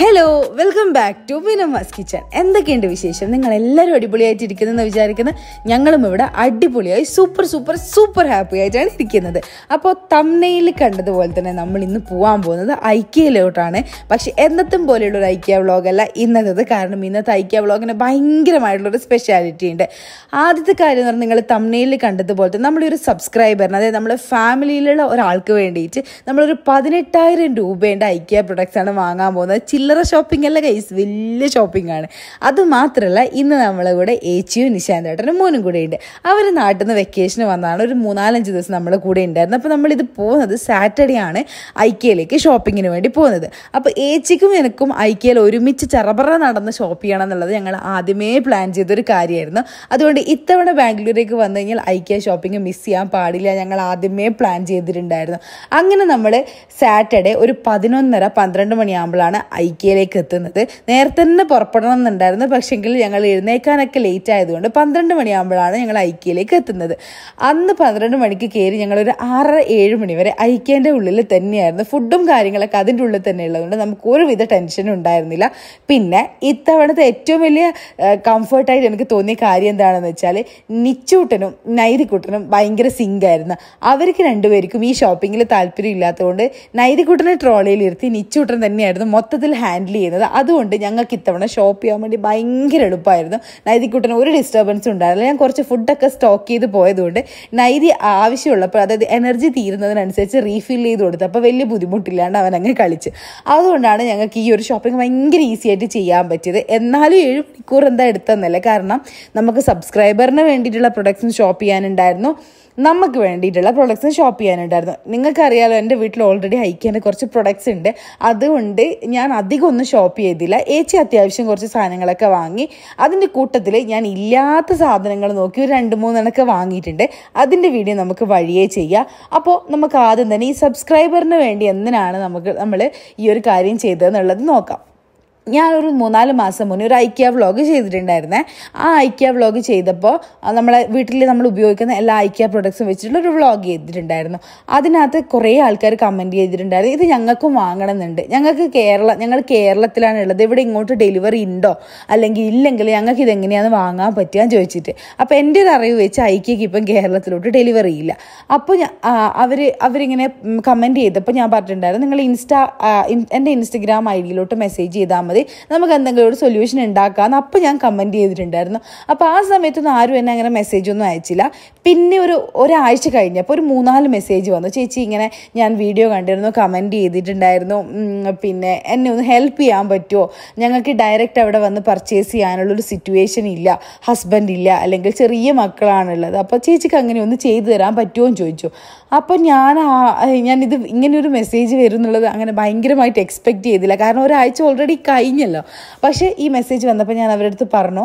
hello welcome back to Vinama's kitchen എന്തൊക്കെയുണ്ട് വിശേഷം നിങ്ങൾ എല്ലാവരും അടിപൊളിയായിട്ട് ഇരിക്കുന്നതെന്ന് വിചാരിക്കുന്നത് ഞങ്ങളും ഇവിടെ അടിപൊളിയായി സൂപ്പർ സൂപ്പർ സൂപ്പർ ഹാപ്പി ആയിട്ടാണ് ഇരിക്കുന്നത് അപ്പോൾ തമ്നയിൽ കണ്ടതുപോലെ തന്നെ നമ്മൾ ഇന്ന് പോകാൻ പോകുന്നത് ഐക്യയിലോട്ടാണ് പക്ഷെ എന്നത്തും പോലെയുള്ള ഒരു ഐക്യ വ്ളോഗല്ല ഇന്നത്തത് കാരണം ഇന്നത്തെ ഐക്യ വ്ളോഗിന് ഭയങ്കരമായിട്ടുള്ളൊരു സ്പെഷ്യാലിറ്റി ഉണ്ട് ആദ്യത്തെ കാര്യം എന്ന് പറഞ്ഞാൽ നിങ്ങൾ തമ്നയിൽ കണ്ടതുപോലെ തന്നെ നമ്മുടെ ഒരു സബ്സ്ക്രൈബറിന് അതായത് നമ്മുടെ ഫാമിലിയിലുള്ള ഒരാൾക്ക് വേണ്ടിയിട്ട് നമ്മളൊരു പതിനെട്ടായിരം രൂപേൻ്റെ ഐക്യ പ്രൊഡക്ട്സാണ് വാങ്ങാൻ പോകുന്നത് ചില്ല ചില്ലറ ഷോപ്പിംഗ് അല്ല കൈസ് വലിയ ഷോപ്പിംഗ് ആണ് അതുമാത്രമല്ല ഇന്ന് നമ്മളെ കൂടെ ഏച്ചിയും നിശാന്തേട്ടനും മോനും കൂടെ ഉണ്ട് അവർ നാട്ടിൽ നിന്ന് വെക്കേഷന് വന്നതാണ് ഒരു മൂന്നാലഞ്ച് ദിവസം നമ്മളെ കൂടെ ഉണ്ടായിരുന്നു അപ്പോൾ നമ്മളിത് പോകുന്നത് സാറ്റർഡേ ആണ് ഐക്യയിലേക്ക് ഷോപ്പിങ്ങിന് വേണ്ടി പോകുന്നത് അപ്പോൾ ഏച്ചിക്കും എനിക്കും ഐക്യയിൽ ഒരുമിച്ച് ചെറബറ നടന്ന് ഷോപ്പ് ചെയ്യണം എന്നുള്ളത് ഞങ്ങൾ ആദ്യമേ പ്ലാൻ ചെയ്തൊരു കാര്യമായിരുന്നു അതുകൊണ്ട് ഇത്തവണ ബാംഗ്ലൂരേക്ക് വന്നു കഴിഞ്ഞാൽ ഐക്യ ഷോപ്പിംഗ് മിസ് ചെയ്യാൻ പാടില്ല ഞങ്ങൾ ആദ്യമേ പ്ലാൻ ചെയ്തിട്ടുണ്ടായിരുന്നു അങ്ങനെ നമ്മൾ സാറ്റർഡേ ഒരു പതിനൊന്നര പന്ത്രണ്ട് മണിയാകുമ്പോഴാണ് ഐക്യ ഇടുക്കിയിലേക്ക് എത്തുന്നത് നേരത്തെ തന്നെ പുറപ്പെടണം എന്നുണ്ടായിരുന്നു പക്ഷെങ്കിൽ ഞങ്ങൾ എഴുന്നേക്കാനൊക്കെ ലേറ്റ് ആയതുകൊണ്ട് പന്ത്രണ്ട് മണിയാകുമ്പോഴാണ് ഞങ്ങൾ ഐക്യയിലേക്ക് എത്തുന്നത് അന്ന് പന്ത്രണ്ട് മണിക്ക് കയറി ഞങ്ങളൊരു ആറ് ഏഴ് മണി വരെ ഐക്യൻ്റെ ഉള്ളിൽ തന്നെയായിരുന്നു ഫുഡും കാര്യങ്ങളൊക്കെ അതിൻ്റെ ഉള്ളിൽ തന്നെ ഉള്ളതുകൊണ്ട് നമുക്ക് ഒരുവിധ ടെൻഷനും ഉണ്ടായിരുന്നില്ല പിന്നെ ഇത്തവണത്തെ ഏറ്റവും വലിയ കംഫർട്ടായിട്ട് എനിക്ക് തോന്നിയ കാര്യം എന്താണെന്ന് വെച്ചാൽ നിച്ചൂട്ടനും നൈതിക്കുട്ടനും ഭയങ്കര സിങ്കായിരുന്നു അവർക്ക് രണ്ടുപേർക്കും ഈ ഷോപ്പിങ്ങിൽ താല്പര്യം ഇല്ലാത്തതുകൊണ്ട് നൈതിക്കുട്ടനെ ട്രോളിയിലിരുത്തി നിച്ചൂട്ടൻ തന്നെയായിരുന്നു മൊത്തത്തിൽ ഹാൻഡിൽ ചെയ്യുന്നത് അതുകൊണ്ട് ഞങ്ങൾക്ക് ഇത്തവണ ഷോപ്പ് ചെയ്യാൻ വേണ്ടി ഭയങ്കര എളുപ്പമായിരുന്നു കുട്ടന് ഒരു ഡിസ്റ്റർബൻസും ഉണ്ടായിരുന്നില്ല ഞാൻ കുറച്ച് ഫുഡൊക്കെ സ്റ്റോക്ക് ചെയ്ത് പോയതുകൊണ്ട് നൈതി ആവശ്യമുള്ളപ്പോൾ അതായത് എനർജി തീരുന്നതിനനുസരിച്ച് റീഫിൽ ചെയ്ത് കൊടുത്തു അപ്പോൾ വലിയ ബുദ്ധിമുട്ടില്ലാണ്ട് അവൻ അങ്ങ് കളിച്ച് അതുകൊണ്ടാണ് ഞങ്ങൾക്ക് ഈ ഒരു ഷോപ്പിംഗ് ഭയങ്കര ഈസി ആയിട്ട് ചെയ്യാൻ പറ്റിയത് എന്നാലും ഏഴ് മണിക്കൂർ എന്താ എടുത്തതെന്നല്ലേ കാരണം നമുക്ക് സബ്സ്ക്രൈബറിന് വേണ്ടിയിട്ടുള്ള പ്രൊഡക്ട്സും ഷോപ്പ് ചെയ്യാനുണ്ടായിരുന്നു നമുക്ക് വേണ്ടിയിട്ടുള്ള പ്രൊഡക്ട്സ് ഷോപ്പ് ചെയ്യാനുണ്ടായിരുന്നു നിങ്ങൾക്കറിയാലോ എൻ്റെ വീട്ടിൽ ഓൾറെഡി ഹൈക്കേണ്ട കുറച്ച് പ്രൊഡക്ട്സ് ഉണ്ട് അതുകൊണ്ട് ഞാൻ അധികം ഒന്നും ഷോപ്പ് ചെയ്തില്ല ഏച്ചി അത്യാവശ്യം കുറച്ച് സാധനങ്ങളൊക്കെ വാങ്ങി അതിൻ്റെ കൂട്ടത്തിൽ ഞാൻ ഇല്ലാത്ത സാധനങ്ങൾ നോക്കി ഒരു രണ്ട് മൂന്നെണ്ണൊക്കെ വാങ്ങിയിട്ടുണ്ട് അതിൻ്റെ വീഡിയോ നമുക്ക് വഴിയേ ചെയ്യാം അപ്പോൾ നമുക്ക് ആദ്യം തന്നെ ഈ സബ്സ്ക്രൈബറിന് വേണ്ടി എന്തിനാണ് നമുക്ക് നമ്മൾ ഈ ഒരു കാര്യം ചെയ്തതെന്നുള്ളത് നോക്കാം ഞാനൊരു മൂന്നാല് മാസം മുന്നേ ഒരു ഐക്യ വ്ളോഗ് ചെയ്തിട്ടുണ്ടായിരുന്നേ ആ ഐക്യ വ്ളോഗ് ചെയ്തപ്പോൾ നമ്മളെ വീട്ടിൽ നമ്മൾ ഉപയോഗിക്കുന്ന എല്ലാ ഐക്യ പ്രൊഡക്ട്സും വെച്ചിട്ടുള്ള ഒരു വ്ളോഗ് ചെയ്തിട്ടുണ്ടായിരുന്നു അതിനകത്ത് കുറേ ആൾക്കാർ കമൻറ്റ് ചെയ്തിട്ടുണ്ടായിരുന്നു ഇത് ഞങ്ങൾക്കും എന്നുണ്ട് ഞങ്ങൾക്ക് കേരള ഞങ്ങൾ കേരളത്തിലാണ് ഉള്ളത് ഇവിടെ ഇങ്ങോട്ട് ഡെലിവറി ഉണ്ടോ അല്ലെങ്കിൽ ഇല്ലെങ്കിൽ ഞങ്ങൾക്ക് ഇതെങ്ങനെയാണ് വാങ്ങാൻ പറ്റുക ചോദിച്ചിട്ട് അപ്പോൾ എൻ്റെ ഒരു അറിവ് വെച്ച് ഐക്യയ്ക്ക് ഇപ്പം കേരളത്തിലോട്ട് ഡെലിവറി ഇല്ല അപ്പോൾ അവർ അവരിങ്ങനെ കമൻറ്റ് ചെയ്തപ്പോൾ ഞാൻ പറഞ്ഞിട്ടുണ്ടായിരുന്നു നിങ്ങൾ ഇൻസ്റ്റാ എൻ്റെ ഇൻസ്റ്റഗ്രാം ഐ ഡിയിലോട്ട് മെസ്സേജ് ചെയ്താൽ മതി കൂടാതെ നമുക്ക് എന്തെങ്കിലും ഒരു സൊല്യൂഷൻ ഉണ്ടാക്കാമെന്ന് അപ്പോൾ ഞാൻ കമൻറ്റ് ചെയ്തിട്ടുണ്ടായിരുന്നു അപ്പോൾ ആ സമയത്തൊന്നും ആരും എന്നെ അങ്ങനെ മെസ്സേജ് ഒന്നും അയച്ചില്ല പിന്നെ ഒരു ഒരാഴ്ച കഴിഞ്ഞപ്പോൾ ഒരു മൂന്നാല് മെസ്സേജ് വന്നു ചേച്ചി ഇങ്ങനെ ഞാൻ വീഡിയോ കണ്ടിരുന്നു കമൻറ്റ് ചെയ്തിട്ടുണ്ടായിരുന്നു പിന്നെ എന്നെ ഒന്ന് ഹെൽപ്പ് ചെയ്യാൻ പറ്റുമോ ഞങ്ങൾക്ക് ഡയറക്റ്റ് അവിടെ വന്ന് പർച്ചേസ് ചെയ്യാനുള്ളൊരു സിറ്റുവേഷൻ ഇല്ല ഹസ്ബൻഡ് ഇല്ല അല്ലെങ്കിൽ ചെറിയ മക്കളാണുള്ളത് അപ്പോൾ ചേച്ചിക്ക് അങ്ങനെ ഒന്ന് ചെയ്തു തരാൻ പറ്റുമോ എന്ന് ചോദിച്ചു അപ്പോൾ ഞാൻ ഞാനിത് ഇങ്ങനെ ഒരു മെസ്സേജ് വരും എന്നുള്ളത് അങ്ങനെ ഭയങ്കരമായിട്ട് എക്സ്പെക്റ്റ് ചെയ്തില്ല കാരണം ഒരാഴ്ച ഓൾറെഡി കൈ കഴിഞ്ഞല്ലോ പക്ഷേ ഈ മെസ്സേജ് വന്നപ്പോൾ ഞാൻ അവരുടെ അടുത്ത് പറഞ്ഞു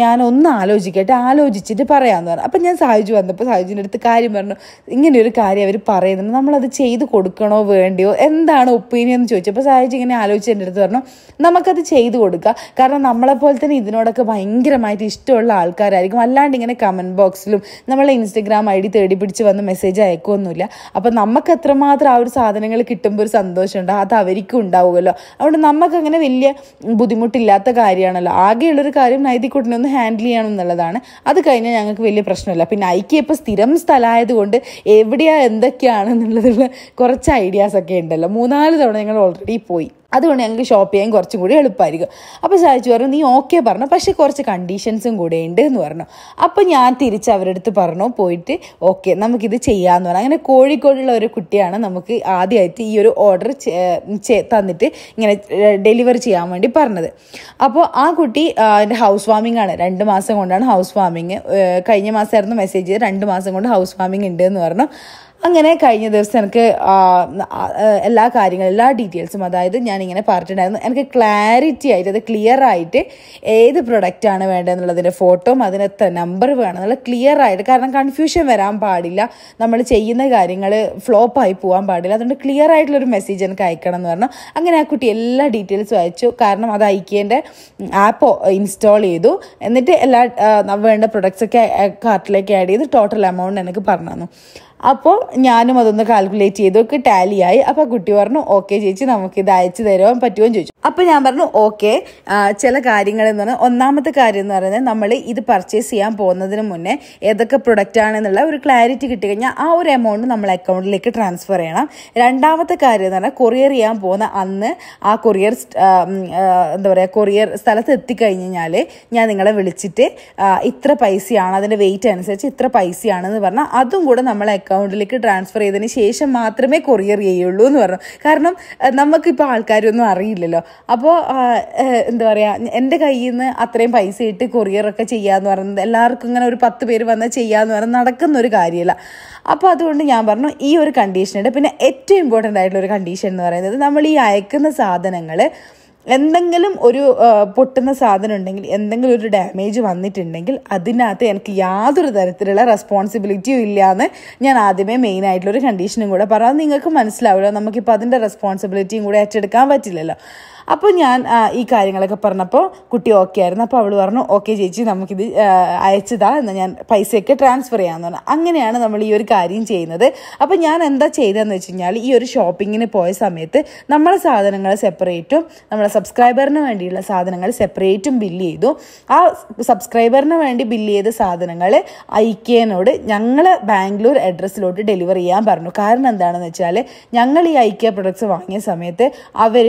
ഞാൻ ഒന്ന് ആലോചിക്കട്ടെ ആലോചിച്ചിട്ട് പറയാമെന്ന് പറഞ്ഞു അപ്പം ഞാൻ സാഹചര്യം വന്നപ്പോൾ സാഹചര്യൻ്റെ അടുത്ത് കാര്യം പറഞ്ഞു ഇങ്ങനെ ഒരു കാര്യം അവർ പറയുന്നുണ്ട് നമ്മളത് ചെയ്ത് കൊടുക്കണോ വേണ്ടിയോ എന്താണ് ഒപ്പീനിയൻ എന്ന് ചോദിച്ചപ്പോൾ സാഹചര്യം ഇങ്ങനെ ആലോചിച്ച് എൻ്റെ അടുത്ത് പറഞ്ഞു നമുക്കത് ചെയ്ത് കൊടുക്കുക കാരണം നമ്മളെപ്പോലെ തന്നെ ഇതിനോടൊക്കെ ഭയങ്കരമായിട്ട് ഇഷ്ടമുള്ള ആൾക്കാരായിരിക്കും അല്ലാണ്ട് ഇങ്ങനെ കമൻറ്റ് ബോക്സിലും നമ്മളെ ഇൻസ്റ്റഗ്രാം ഐ ഡി തേടി പിടിച്ച് വന്ന് മെസ്സേജ് അയക്കുമൊന്നുമില്ല അപ്പം നമുക്ക് എത്രമാത്രം ആ ഒരു സാധനങ്ങൾ കിട്ടുമ്പോൾ ഒരു സന്തോഷമുണ്ട് അത് അവർക്കും ഉണ്ടാവുമല്ലോ അതുകൊണ്ട് നമുക്കങ്ങനെ വലിയ ബുദ്ധിമുട്ടില്ലാത്ത കാര്യമാണല്ലോ ആകെയുള്ളൊരു കാര്യം നൈതിക്കൂട്ടിനെ ഒന്ന് ഹാൻഡിൽ ചെയ്യണം എന്നുള്ളതാണ് അത് കഴിഞ്ഞാൽ ഞങ്ങൾക്ക് വലിയ പ്രശ്നമില്ല പിന്നെ ഐക്യ ഇപ്പോൾ സ്ഥിരം സ്ഥലമായതുകൊണ്ട് എവിടെയാണ് എന്തൊക്കെയാണ് എന്നുള്ളതിലുള്ള കുറച്ച് ഐഡിയാസൊക്കെ ഉണ്ടല്ലോ മൂന്നാല് തവണ ഞങ്ങൾ ഓൾറെഡി പോയി അതുകൊണ്ട് ഞങ്ങൾക്ക് ഷോപ്പ് ചെയ്യാൻ കുറച്ചും കൂടി എളുപ്പമായിരിക്കും അപ്പോൾ സാധിച്ചു പറഞ്ഞു നീ ഓക്കെ പറഞ്ഞു പക്ഷേ കുറച്ച് കണ്ടീഷൻസും കൂടെ ഉണ്ട് എന്ന് പറഞ്ഞു അപ്പോൾ ഞാൻ തിരിച്ച് അവരുടെ അടുത്ത് പറഞ്ഞു പോയിട്ട് ഓക്കെ നമുക്കിത് ചെയ്യാമെന്ന് പറഞ്ഞു അങ്ങനെ കോഴിക്കോടുള്ള ഒരു കുട്ടിയാണ് നമുക്ക് ആദ്യമായിട്ട് ഈ ഒരു ഓർഡർ തന്നിട്ട് ഇങ്ങനെ ഡെലിവർ ചെയ്യാൻ വേണ്ടി പറഞ്ഞത് അപ്പോൾ ആ കുട്ടി എൻ്റെ ഹൗസ് വാമിംഗ് ആണ് രണ്ട് മാസം കൊണ്ടാണ് ഹൗസ് വാമിങ് കഴിഞ്ഞ മാസമായിരുന്നു മെസ്സേജ് ചെയ്ത് രണ്ട് മാസം കൊണ്ട് ഹൗസ് വാമിംഗ് ഉണ്ട് എന്ന് പറഞ്ഞു അങ്ങനെ കഴിഞ്ഞ ദിവസം എനിക്ക് എല്ലാ കാര്യങ്ങളും എല്ലാ ഡീറ്റെയിൽസും അതായത് ഞാൻ ഇങ്ങനെ പറഞ്ഞിട്ടുണ്ടായിരുന്നു എനിക്ക് ക്ലാരിറ്റി ആയിട്ട് അത് ക്ലിയർ ആയിട്ട് ഏത് പ്രൊഡക്റ്റാണ് വേണ്ടതെന്നുള്ളതിൻ്റെ ഫോട്ടോയും അതിനെത്ര നമ്പർ വേണമെന്നുള്ള ക്ലിയർ ആയിട്ട് കാരണം കൺഫ്യൂഷൻ വരാൻ പാടില്ല നമ്മൾ ചെയ്യുന്ന കാര്യങ്ങൾ ഫ്ലോപ്പായി പോകാൻ പാടില്ല അതുകൊണ്ട് ക്ലിയർ ആയിട്ടുള്ളൊരു മെസ്സേജ് എനിക്ക് അയക്കണം എന്ന് പറഞ്ഞു അങ്ങനെ ആ കുട്ടി എല്ലാ ഡീറ്റെയിൽസും അയച്ചു കാരണം അത് അയക്കേൻ്റെ ആപ്പ് ഇൻസ്റ്റാൾ ചെയ്തു എന്നിട്ട് എല്ലാ വേണ്ട ഒക്കെ കാർട്ടിലേക്ക് ആഡ് ചെയ്ത് ടോട്ടൽ എമൗണ്ട് എനിക്ക് പറഞ്ഞു തന്നു അപ്പോൾ ഞാനും അതൊന്ന് കാൽക്കുലേറ്റ് ചെയ്തു ഒക്കെ ടാലിയായി അപ്പോൾ കുട്ടി പറഞ്ഞു ഓക്കെ ചേച്ചി നമുക്കിത് അയച്ചു തരുവാൻ പറ്റുമോ ചോദിച്ചു അപ്പോൾ ഞാൻ പറഞ്ഞു ഓക്കെ ചില കാര്യങ്ങൾ എന്ന് പറഞ്ഞാൽ ഒന്നാമത്തെ കാര്യം എന്ന് പറയുന്നത് നമ്മൾ ഇത് പർച്ചേസ് ചെയ്യാൻ പോകുന്നതിന് മുന്നേ ഏതൊക്കെ പ്രൊഡക്റ്റ് ആണെന്നുള്ള ഒരു ക്ലാരിറ്റി കിട്ടി ആ ഒരു എമൗണ്ട് നമ്മൾ അക്കൗണ്ടിലേക്ക് ട്രാൻസ്ഫർ ചെയ്യണം രണ്ടാമത്തെ കാര്യം എന്ന് പറഞ്ഞാൽ കൊറിയർ ചെയ്യാൻ പോകുന്ന അന്ന് ആ കൊറിയർ എന്താ പറയുക കൊറിയർ സ്ഥലത്ത് എത്തിക്കഴിഞ്ഞാൽ ഞാൻ നിങ്ങളെ വിളിച്ചിട്ട് ഇത്ര പൈസയാണ് അതിൻ്റെ വെയിറ്റ് അനുസരിച്ച് ഇത്ര പൈസയാണെന്ന് പറഞ്ഞാൽ അതും കൂടെ നമ്മളെ അക്കൗണ്ടിലേക്ക് ട്രാൻസ്ഫർ ചെയ്തതിന് ശേഷം മാത്രമേ കൊറിയർ ചെയ്യുള്ളൂ എന്ന് പറഞ്ഞു കാരണം നമുക്കിപ്പോൾ ആൾക്കാരൊന്നും അറിയില്ലല്ലോ അപ്പോൾ എന്താ പറയുക എൻ്റെ കയ്യിൽ നിന്ന് അത്രയും പൈസ ഇട്ട് കൊറിയറൊക്കെ ചെയ്യാമെന്ന് പറയുന്നത് എല്ലാവർക്കും ഇങ്ങനെ ഒരു പത്ത് പേര് വന്നാൽ ചെയ്യാമെന്ന് പറയുന്നത് നടക്കുന്ന ഒരു കാര്യമല്ല അപ്പോൾ അതുകൊണ്ട് ഞാൻ പറഞ്ഞു ഈ ഒരു കണ്ടീഷനുണ്ട് പിന്നെ ഏറ്റവും ഇമ്പോർട്ടൻ്റ് ആയിട്ടുള്ള ഒരു കണ്ടീഷൻ എന്ന് പറയുന്നത് നമ്മൾ ഈ അയക്കുന്ന സാധനങ്ങൾ എന്തെങ്കിലും ഒരു പൊട്ടുന്ന സാധനം ഉണ്ടെങ്കിൽ എന്തെങ്കിലും ഒരു ഡാമേജ് വന്നിട്ടുണ്ടെങ്കിൽ അതിനകത്ത് എനിക്ക് യാതൊരു തരത്തിലുള്ള റെസ്പോൺസിബിലിറ്റിയും ഇല്ലയെന്ന് ഞാൻ ആദ്യമേ മെയിൻ ആയിട്ടുള്ള ഒരു കണ്ടീഷനും കൂടെ പറയാം നിങ്ങൾക്ക് മനസ്സിലാവില്ല നമുക്കിപ്പോൾ അതിൻ്റെ റെസ്പോൺസിബിലിറ്റിയും കൂടെ ഏറ്റെടുക്കാൻ പറ്റില്ലല്ലോ അപ്പോൾ ഞാൻ ഈ കാര്യങ്ങളൊക്കെ പറഞ്ഞപ്പോൾ കുട്ടി ഓക്കെ ആയിരുന്നു അപ്പോൾ അവൾ പറഞ്ഞു ഓക്കെ ചേച്ചി നമുക്കിത് അയച്ചതാ എന്ന് ഞാൻ പൈസയൊക്കെ ട്രാൻസ്ഫർ ചെയ്യാമെന്ന് പറഞ്ഞു അങ്ങനെയാണ് നമ്മൾ ഈ ഒരു കാര്യം ചെയ്യുന്നത് അപ്പോൾ ഞാൻ എന്താ ചെയ്തതെന്ന് വെച്ച് കഴിഞ്ഞാൽ ഈ ഒരു ഷോപ്പിങ്ങിന് പോയ സമയത്ത് നമ്മളെ സാധനങ്ങൾ സെപ്പറേറ്റും നമ്മളെ സബ്സ്ക്രൈബറിന് വേണ്ടിയുള്ള സാധനങ്ങൾ സെപ്പറേറ്റും ബില്ല് ചെയ്തു ആ സബ്സ്ക്രൈബറിന് വേണ്ടി ബില്ല് ചെയ്ത സാധനങ്ങൾ ഐക്യനോട് ഞങ്ങൾ ബാംഗ്ലൂർ അഡ്രസ്സിലോട്ട് ഡെലിവർ ചെയ്യാൻ പറഞ്ഞു കാരണം എന്താണെന്ന് വെച്ചാൽ ഞങ്ങൾ ഈ ഐക്യ പ്രൊഡക്ട്സ് വാങ്ങിയ സമയത്ത് അവർ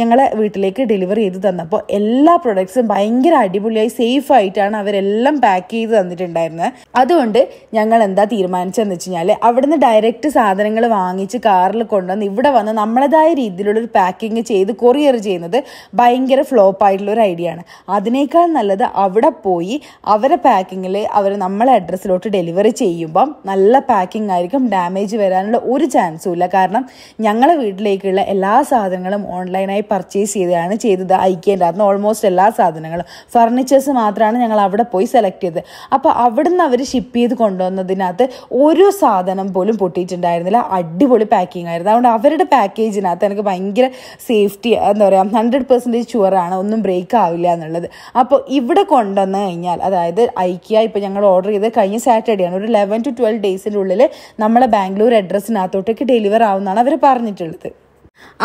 ഞങ്ങളെ വീട്ടിലേക്ക് ഡെലിവറി ചെയ്ത് തന്നപ്പോൾ എല്ലാ പ്രൊഡക്ട്സും ഭയങ്കര അടിപൊളിയായി സേഫ് ആയിട്ടാണ് അവരെല്ലാം പാക്ക് ചെയ്ത് തന്നിട്ടുണ്ടായിരുന്നത് അതുകൊണ്ട് ഞങ്ങൾ എന്താ തീരുമാനിച്ചതെന്ന് വെച്ച് കഴിഞ്ഞാൽ അവിടുന്ന് ഡയറക്റ്റ് സാധനങ്ങൾ വാങ്ങിച്ച് കാറിൽ കൊണ്ടുവന്ന് ഇവിടെ വന്ന് നമ്മളേതായ രീതിയിലുള്ളൊരു പാക്കിങ് ചെയ്ത് കൊറിയർ ചെയ്യുന്നത് ഭയങ്കര ഫ്ലോപ്പ് ആയിട്ടുള്ള ഒരു ഐഡിയ ആണ് അതിനേക്കാൾ നല്ലത് അവിടെ പോയി അവരെ പാക്കിങ്ങിൽ അവർ നമ്മളെ അഡ്രസ്സിലോട്ട് ഡെലിവറി ചെയ്യുമ്പം നല്ല പാക്കിംഗ് ആയിരിക്കും ഡാമേജ് വരാനുള്ള ഒരു ചാൻസും ഇല്ല കാരണം ഞങ്ങളുടെ വീട്ടിലേക്കുള്ള എല്ലാ സാധനങ്ങളും ഓൺലൈനായി പർച്ചേസ് പർച്ചേസ് ചെയ്തതാണ് ചെയ്തത് ഐക്യൻ്റെ അന്ന് ഓൾമോസ്റ്റ് എല്ലാ സാധനങ്ങളും ഫർണിച്ചേഴ്സ് മാത്രമാണ് ഞങ്ങൾ അവിടെ പോയി സെലക്ട് ചെയ്തത് അപ്പോൾ അവിടുന്ന് അവർ ഷിപ്പ് ചെയ്ത് കൊണ്ടുവന്നതിനകത്ത് ഒരു സാധനം പോലും പൊട്ടിയിട്ടുണ്ടായിരുന്നില്ല അടിപൊളി പാക്കിംഗ് ആയിരുന്നു അതുകൊണ്ട് അവരുടെ പാക്കേജിനകത്ത് എനിക്ക് ഭയങ്കര സേഫ്റ്റി എന്താ പറയുക ഹൺഡ്രഡ് പെർസെൻറ്റേജ് ഷുവറാണ് ഒന്നും ബ്രേക്ക് ആവില്ല എന്നുള്ളത് അപ്പോൾ ഇവിടെ കൊണ്ടുവന്ന് കഴിഞ്ഞാൽ അതായത് ഐക്യ ഇപ്പോൾ ഞങ്ങൾ ഓർഡർ ചെയ്ത് കഴിഞ്ഞ സാറ്റർഡേ ആണ് ഒരു ലെവൻ ടു ട്വൽവ് ഡേയ്സിൻ്റെ ഉള്ളിൽ നമ്മളെ ബാംഗ്ലൂർ അഡ്രസ്സിനകത്തോട്ടേക്ക് ഡെലിവർ ആവുമെന്നാണ് അവർ പറഞ്ഞിട്ടുള്ളത്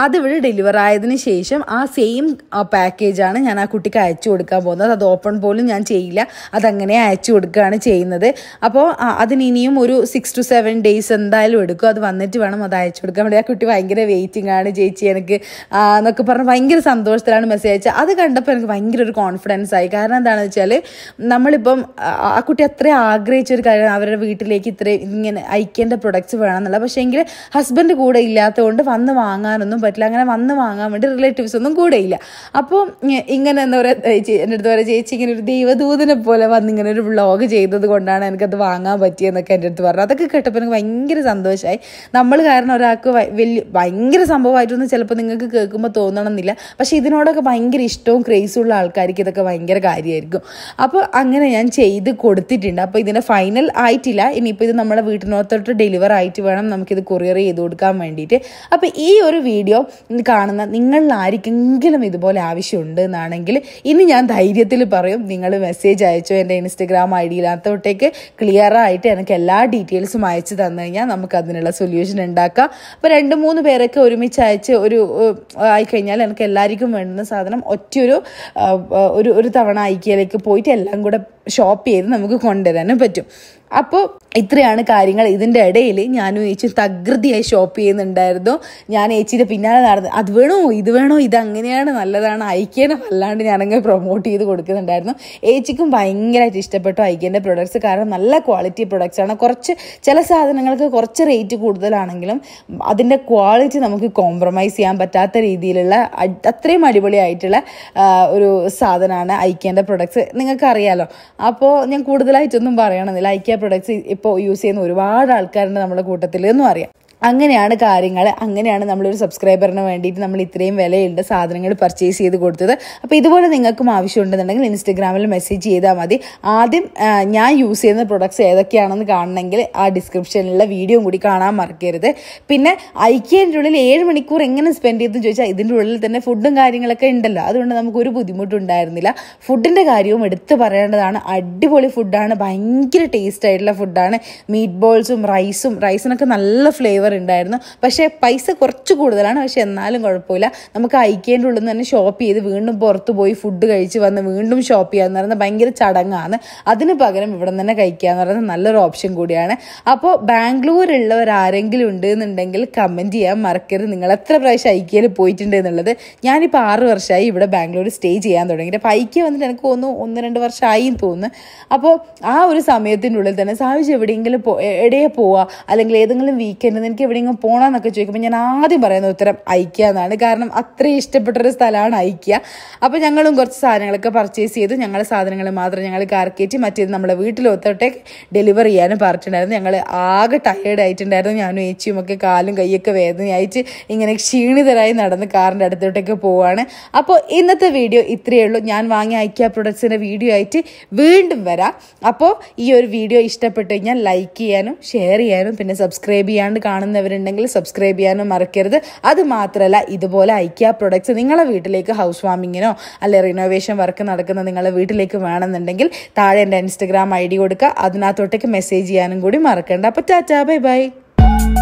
അതിവിടെ ഡെലിവർ ആയതിനു ശേഷം ആ സെയിം പാക്കേജാണ് ഞാൻ ആ കുട്ടിക്ക് അയച്ചു കൊടുക്കാൻ പോകുന്നത് അത് ഓപ്പൺ പോലും ഞാൻ ചെയ്യില്ല അതങ്ങനെ അയച്ചു കൊടുക്കുകയാണ് ചെയ്യുന്നത് അപ്പോൾ അതിന് ഇനിയും ഒരു സിക്സ് ടു സെവൻ ഡേയ്സ് എന്തായാലും എടുക്കും അത് വന്നിട്ട് വേണം അത് അയച്ചു കൊടുക്കാൻ വേണ്ടി ആ കുട്ടി ഭയങ്കര വെയിറ്റിംഗ് ആണ് ചേച്ചി എനിക്ക് എന്നൊക്കെ പറഞ്ഞ് ഭയങ്കര സന്തോഷത്തിലാണ് മെസ്സേജ് അയച്ചത് അത് കണ്ടപ്പോൾ എനിക്ക് ഭയങ്കര ഒരു കോൺഫിഡൻസ് ആയി കാരണം എന്താണെന്ന് വെച്ചാൽ നമ്മളിപ്പം ആ കുട്ടി അത്രയും ആഗ്രഹിച്ചൊരു കാര്യം അവരുടെ വീട്ടിലേക്ക് ഇത്രയും ഇങ്ങനെ പ്രൊഡക്റ്റ്സ് വേണം എന്നുള്ളത് പക്ഷേ എങ്കിൽ ഹസ്ബൻഡ് കൂടെ ഇല്ലാത്തതുകൊണ്ട് വന്ന് വാങ്ങാൻ വാങ്ങാനൊന്നും പറ്റില്ല അങ്ങനെ വന്ന് വാങ്ങാൻ വേണ്ടി റിലേറ്റീവ്സ് ഒന്നും കൂടെയില്ല അപ്പോൾ ഇങ്ങനെ എന്താ പറയുക എൻ്റെ അടുത്ത് പറയുക ചേച്ചി ഇങ്ങനെ ഒരു ദൈവദൂതനെ പോലെ വന്ന് ഇങ്ങനെ ഒരു വ്ളോഗ് ചെയ്തത് കൊണ്ടാണ് എനിക്കത് വാങ്ങാൻ പറ്റിയെന്നൊക്കെ എൻ്റെ അടുത്ത് പറഞ്ഞു അതൊക്കെ കേട്ടപ്പോൾ എനിക്ക് ഭയങ്കര സന്തോഷമായി നമ്മൾ കാരണം ഒരാൾക്ക് വലിയ ഭയങ്കര സംഭവമായിട്ടൊന്നും ചിലപ്പോൾ നിങ്ങൾക്ക് കേൾക്കുമ്പോൾ എന്നില്ല പക്ഷേ ഇതിനോടൊക്കെ ഭയങ്കര ഇഷ്ടവും ഉള്ള ആൾക്കാർക്ക് ഇതൊക്കെ ഭയങ്കര കാര്യമായിരിക്കും അപ്പോൾ അങ്ങനെ ഞാൻ ചെയ്ത് കൊടുത്തിട്ടുണ്ട് അപ്പോൾ ഇതിൻ്റെ ഫൈനൽ ആയിട്ടില്ല ഇനിയിപ്പോൾ ഇത് നമ്മുടെ വീട്ടിനകത്തോട്ട് ഡെലിവർ ആയിട്ട് വേണം നമുക്കിത് കൊറിയർ ചെയ്ത് കൊടുക്കാൻ വേണ്ടിയിട്ട് അപ്പോൾ ഈ ഒരു വീഡിയോ കാണുന്ന നിങ്ങളിൽ ആർക്കെങ്കിലും ഇതുപോലെ ആവശ്യമുണ്ട് എന്നാണെങ്കിൽ ഇനി ഞാൻ ധൈര്യത്തിൽ പറയും നിങ്ങൾ മെസ്സേജ് അയച്ചോ എൻ്റെ ഇൻസ്റ്റഗ്രാം ഐ ഡിയിലകത്തോട്ടേക്ക് ക്ലിയർ ആയിട്ട് എനിക്ക് എല്ലാ ഡീറ്റെയിൽസും അയച്ചു തന്നു കഴിഞ്ഞാൽ നമുക്ക് അതിനുള്ള സൊല്യൂഷൻ ഉണ്ടാക്കാം അപ്പോൾ രണ്ട് മൂന്ന് പേരൊക്കെ ഒരുമിച്ച് അയച്ച് ഒരു ആയിക്കഴിഞ്ഞാൽ എനിക്ക് എല്ലാവർക്കും വേണ്ടുന്ന സാധനം ഒറ്റയൊരു ഒരു ഒരു തവണ ഐക്യയിലേക്ക് പോയിട്ട് എല്ലാം കൂടെ ഷോപ്പ് ചെയ്ത് നമുക്ക് കൊണ്ടുവരാനും പറ്റും അപ്പോൾ ഇത്രയാണ് കാര്യങ്ങൾ ഇതിൻ്റെ ഇടയിൽ ഞാനും ചേച്ചി തകൃതിയായി ഷോപ്പ് ചെയ്യുന്നുണ്ടായിരുന്നു ഞാൻ ചേച്ചിയുടെ പിന്നാലെ നടന്ന് അത് വേണോ ഇത് വേണോ ഇത് അങ്ങനെയാണ് നല്ലതാണ് ഐക്യേനെ വല്ലാണ്ട് ഞാനങ്ങ് പ്രൊമോട്ട് ചെയ്ത് കൊടുക്കുന്നുണ്ടായിരുന്നു ഏച്ചിക്കും ഭയങ്കരമായിട്ട് ഇഷ്ടപ്പെട്ടു ഐക്യൻ്റെ പ്രൊഡക്ട്സ് കാരണം നല്ല ക്വാളിറ്റി പ്രൊഡക്ട്സ് ആണ് കുറച്ച് ചില സാധനങ്ങൾക്ക് കുറച്ച് റേറ്റ് കൂടുതലാണെങ്കിലും അതിൻ്റെ ക്വാളിറ്റി നമുക്ക് കോംപ്രമൈസ് ചെയ്യാൻ പറ്റാത്ത രീതിയിലുള്ള അത്രയും അടിപൊളിയായിട്ടുള്ള ഒരു സാധനമാണ് ഐക്യൻ്റെ പ്രൊഡക്ട്സ് നിങ്ങൾക്കറിയാലോ അപ്പോൾ ഞാൻ കൂടുതലായിട്ടൊന്നും പറയണമെന്നില്ല ഐക്യ പ്രൊഡക്ട്സ് ഇപ്പോൾ യൂസ് ചെയ്യുന്ന ഒരുപാട് ആൾക്കാരുണ്ട് നമ്മുടെ കൂട്ടത്തിൽ എന്നും അറിയാം അങ്ങനെയാണ് കാര്യങ്ങൾ അങ്ങനെയാണ് നമ്മളൊരു സബ്സ്ക്രൈബറിന് വേണ്ടിയിട്ട് നമ്മൾ ഇത്രയും വിലയുള്ള സാധനങ്ങൾ പർച്ചേസ് ചെയ്ത് കൊടുത്തത് അപ്പോൾ ഇതുപോലെ നിങ്ങൾക്കും ആവശ്യമുണ്ടെന്നുണ്ടെങ്കിൽ ഇൻസ്റ്റഗ്രാമിൽ മെസ്സേജ് ചെയ്താൽ മതി ആദ്യം ഞാൻ യൂസ് ചെയ്യുന്ന പ്രൊഡക്ട്സ് ഏതൊക്കെയാണെന്ന് കാണണമെങ്കിൽ ആ ഡിസ്ക്രിപ്ഷനിലുള്ള വീഡിയോ കൂടി കാണാൻ മറക്കരുത് പിന്നെ ഐക്യൻ്റെ ഉള്ളിൽ ഏഴ് മണിക്കൂർ എങ്ങനെ സ്പെൻഡ് ചെയ്തെന്ന് ചോദിച്ചാൽ ഇതിൻ്റെ ഉള്ളിൽ തന്നെ ഫുഡും കാര്യങ്ങളൊക്കെ ഉണ്ടല്ലോ അതുകൊണ്ട് നമുക്കൊരു ബുദ്ധിമുട്ടുണ്ടായിരുന്നില്ല ഫുഡിൻ്റെ കാര്യവും എടുത്തു പറയേണ്ടതാണ് അടിപൊളി ഫുഡാണ് ഭയങ്കര ടേസ്റ്റ് ആയിട്ടുള്ള ഫുഡാണ് മീറ്റ് ബോൾസും റൈസും റൈസിനൊക്കെ നല്ല ഫ്ലേവർ ഉണ്ടായിരുന്നു പക്ഷേ പൈസ കുറച്ച് കൂടുതലാണ് പക്ഷേ എന്നാലും കുഴപ്പമില്ല നമുക്ക് ഐക്കേൻ്റെ ഉള്ളിൽ നിന്ന് തന്നെ ഷോപ്പ് ചെയ്ത് വീണ്ടും പുറത്ത് പോയി ഫുഡ് കഴിച്ച് വന്ന് വീണ്ടും ഷോപ്പ് ചെയ്യാന്ന് പറയുന്നത് ഭയങ്കര ചടങ്ങാണ് അതിന് പകരം ഇവിടെ തന്നെ കഴിക്കുക എന്ന് പറയുന്നത് നല്ലൊരു ഓപ്ഷൻ കൂടിയാണ് അപ്പോൾ ബാംഗ്ലൂർ ഉള്ളവർ ആരെങ്കിലും ഉണ്ട് എന്നുണ്ടെങ്കിൽ കമൻറ്റ് ചെയ്യാൻ മറക്കരുത് നിങ്ങൾ എത്ര പ്രാവശ്യം ഐക്യയിൽ പോയിട്ടുണ്ട് എന്നുള്ളത് ഞാനിപ്പോൾ ആറ് വർഷമായി ഇവിടെ ബാംഗ്ലൂർ സ്റ്റേ ചെയ്യാൻ തുടങ്ങി അപ്പോൾ ഐക്യ വന്നിട്ട് എനിക്ക് തോന്നുന്നു ഒന്ന് രണ്ട് വർഷമായി തോന്നുന്നു അപ്പോൾ ആ ഒരു സമയത്തിനുള്ളിൽ തന്നെ സാഹചര്യം എവിടെയെങ്കിലും പോ എവിടെയെ പോവുക അല്ലെങ്കിൽ ഏതെങ്കിലും വീക്കെൻഡ് എനിക്ക് എനിക്ക് എവിടെയെങ്കിലും പോകണമെന്നൊക്കെ ചോദിക്കുമ്പോൾ ഞാൻ ആദ്യം പറയുന്ന ഉത്തരം ഐക്യ എന്നാണ് കാരണം അത്രയും ഇഷ്ടപ്പെട്ടൊരു സ്ഥലമാണ് ഐക്യ അപ്പോൾ ഞങ്ങളും കുറച്ച് സാധനങ്ങളൊക്കെ പർച്ചേസ് ചെയ്തു ഞങ്ങൾ സാധനങ്ങൾ മാത്രം ഞങ്ങൾ കാർക്കേറ്റി മറ്റേത് നമ്മുടെ വീട്ടിലൊത്തോട്ടേക്ക് ഡെലിവർ ചെയ്യാനും പറഞ്ഞിട്ടുണ്ടായിരുന്നു ഞങ്ങൾ ആകെ ടയേർഡ് ഞാനും ഏച്ചിയും ഒക്കെ കാലും കൈയൊക്കെ വേദനയായിട്ട് ഇങ്ങനെ ക്ഷീണിതരായി നടന്ന് കാറിൻ്റെ അടുത്തോട്ടേക്ക് പോവാണ് അപ്പോൾ ഇന്നത്തെ വീഡിയോ ഇത്രയേ ഉള്ളൂ ഞാൻ വാങ്ങിയ ഐക്യ പ്രൊഡക്ട്സിൻ്റെ വീഡിയോ ആയിട്ട് വീണ്ടും വരാം അപ്പോൾ ഈ ഒരു വീഡിയോ ഇഷ്ടപ്പെട്ടു കഴിഞ്ഞാൽ ലൈക്ക് ചെയ്യാനും ഷെയർ ചെയ്യാനും പിന്നെ സബ്സ്ക്രൈബ് ചെയ്യാണ്ട് കാണുന്ന കാണുന്നവരുണ്ടെങ്കിൽ സബ്സ്ക്രൈബ് ചെയ്യാനും മറക്കരുത് അത് മാത്രമല്ല ഇതുപോലെ ഐക്യ പ്രൊഡക്ട്സ് നിങ്ങളെ വീട്ടിലേക്ക് ഹൗസ് വാമിങ്ങിനോ അല്ലെ റിനോവേഷൻ വർക്ക് നടക്കുന്ന നിങ്ങളുടെ വീട്ടിലേക്ക് വേണമെന്നുണ്ടെങ്കിൽ താഴെ എൻ്റെ ഇൻസ്റ്റഗ്രാം ഐ ഡി കൊടുക്കുക അതിനകത്തോട്ടേക്ക് മെസ്സേജ് ചെയ്യാനും കൂടി മറക്കണ്ട അപ്പോൾ ടാറ്റാ ബൈ ബൈ